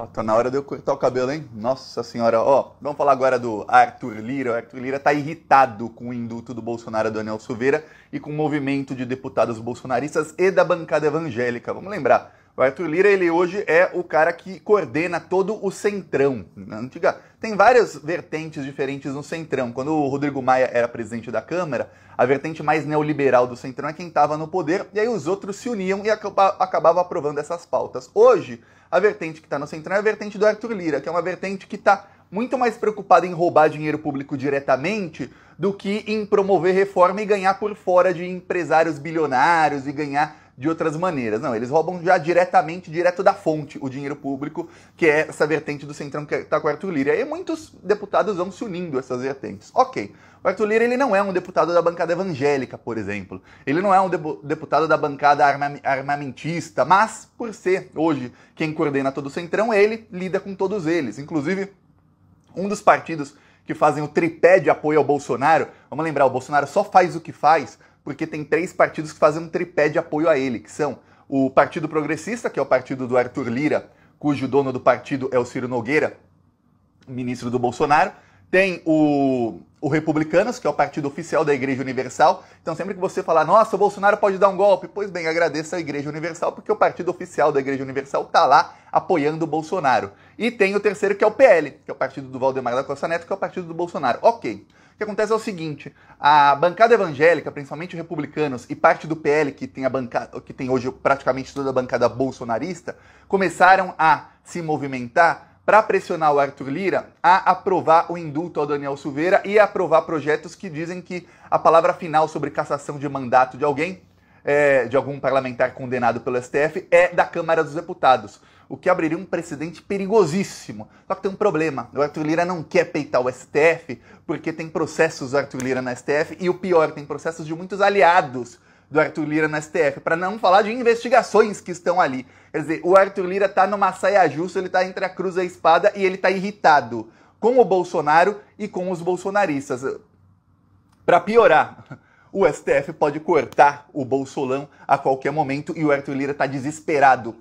Ó, tá na hora de eu cortar o cabelo, hein? Nossa senhora, ó. Vamos falar agora do Arthur Lira. O Arthur Lira tá irritado com o indulto do Bolsonaro do Anel Silveira e com o movimento de deputados bolsonaristas e da bancada evangélica. Vamos lembrar, o Arthur Lira, ele hoje é o cara que coordena todo o centrão. Antiga, tem várias vertentes diferentes no centrão. Quando o Rodrigo Maia era presidente da Câmara, a vertente mais neoliberal do centrão é quem estava no poder, e aí os outros se uniam e acabava aprovando essas pautas. Hoje, a vertente que está no centrão é a vertente do Arthur Lira, que é uma vertente que está muito mais preocupada em roubar dinheiro público diretamente do que em promover reforma e ganhar por fora de empresários bilionários e ganhar de outras maneiras. Não, eles roubam já diretamente, direto da fonte, o dinheiro público, que é essa vertente do Centrão que está é, com o Arthur Lira. E muitos deputados vão se unindo a essas vertentes. Ok, o Arthur Lira ele não é um deputado da bancada evangélica, por exemplo. Ele não é um deputado da bancada armamentista, mas, por ser hoje quem coordena todo o Centrão, ele lida com todos eles. Inclusive, um dos partidos que fazem o tripé de apoio ao Bolsonaro, vamos lembrar, o Bolsonaro só faz o que faz porque tem três partidos que fazem um tripé de apoio a ele, que são o Partido Progressista, que é o partido do Arthur Lira, cujo dono do partido é o Ciro Nogueira, ministro do Bolsonaro. Tem o o Republicanos, que é o partido oficial da Igreja Universal. Então, sempre que você falar, nossa, o Bolsonaro pode dar um golpe, pois bem, agradeça a Igreja Universal, porque o partido oficial da Igreja Universal está lá apoiando o Bolsonaro. E tem o terceiro, que é o PL, que é o partido do Valdemar da Costa Neto, que é o partido do Bolsonaro. Ok. O que acontece é o seguinte: a bancada evangélica, principalmente os republicanos e parte do PL, que tem, a bancada, que tem hoje praticamente toda a bancada bolsonarista, começaram a se movimentar para pressionar o Arthur Lira a aprovar o indulto ao Daniel Silveira e a aprovar projetos que dizem que a palavra final sobre cassação de mandato de alguém, é, de algum parlamentar condenado pelo STF, é da Câmara dos Deputados, o que abriria um precedente perigosíssimo. Só que tem um problema: o Arthur Lira não quer peitar o STF porque tem processos do Arthur Lira na STF e o pior, tem processos de muitos aliados do Arthur Lira no STF, para não falar de investigações que estão ali. Quer dizer, o Arthur Lira está numa saia justa, ele está entre a cruz e a espada e ele está irritado com o Bolsonaro e com os bolsonaristas. Para piorar, o STF pode cortar o Bolsolão a qualquer momento e o Arthur Lira está desesperado.